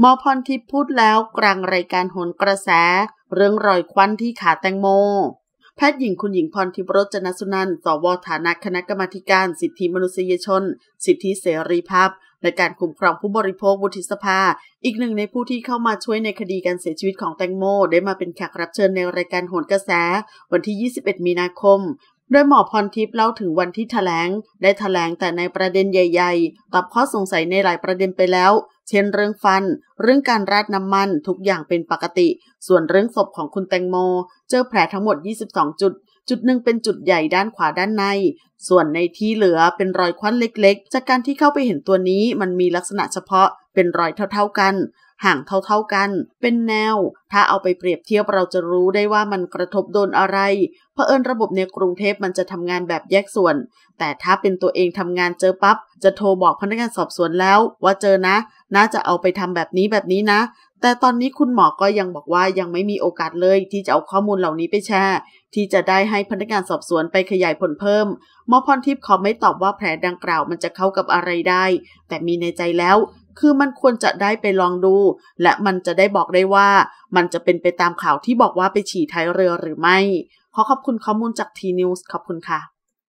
หมอพรทิพย์พูดแล้วกลางรายการโหนกระแส เรื่องรอยควันที่ขาแตงโม แพทย์หญิงคุณหญิงพรทิพย์รจนสุนันต์สวฐานะคณะกรรมการสิทธิมนุษยชน สิทธิเสรีภาพและการคุ้มครองผู้บริโภค วุฒิสภา อีกหนึ่งในผู้ที่เข้ามาช่วยในคดีการเสียชีวิตของแตงโม ได้มาเป็นแขกรับเชิญในรายการโหนกระแส วันที่ 21 มีนาคมโดยหมอพรทิพย์เล่าถึงวันที่ถแถลง ได้ถแถลงแต่ในประเด็นใหญ่ๆ ตอบข้อสงสัยในหลายประเด็นไปแล้ว เช่นเรื่องฟัน เรื่องการราดน้ำมันทุกอย่างเป็นปกติ ส่วนเรื่องศพของคุณแตงโม เจอแผลทั้งหมด 22 จุด จุดหนึ่งเป็นจุดใหญ่ด้านขวาด้านใน ส่วนในที่เหลือเป็นรอยควันเล็ก ๆ จากการที่เข้าไปเห็นตัวนี้มันมีลักษณะเฉพาะ เป็นรอยเท่าๆกันห่างเท่าๆกัน เป็นแนว ถ้าเอาไปเปรียบเทียบเราจะรู้ได้ว่ามันกระทบโดนอะไร เพราะเอิญระบบในกรุงเทพมันจะทำงานแบบแยกส่วน แต่ถ้าเป็นตัวเองทำงานเจอปับ๊บจะโทรบอกพนักงานสอบสวนแล้ว ว่าเจอนะ น่าจะเอาไปทำแบบนี้แบบนี้นะ แต่ตอนนี้คุณหมอก็ยังบอกว่ายังไม่มีโอกาสเลยที่จะเอาข้อมูลเหล่านี้ไปแชร์ที่จะได้ให้พนักงานสอบสวนไปขยายผลเพิ่ม หมอพรทิพย์ขอไม่ตอบว่าแผลดังกล่าวมันจะเข้ากับอะไรได้ แต่มีในใจแล้วคือมันควรจะได้ไปลองดู และมันจะได้บอกได้ว่ามันจะเป็นไปตามข่าวที่บอกว่าไปฉี่ท้ายเรือหรือไม่ ขอขอบคุณข้อมูลจากทีนิวส์ขอบคุณค่ะ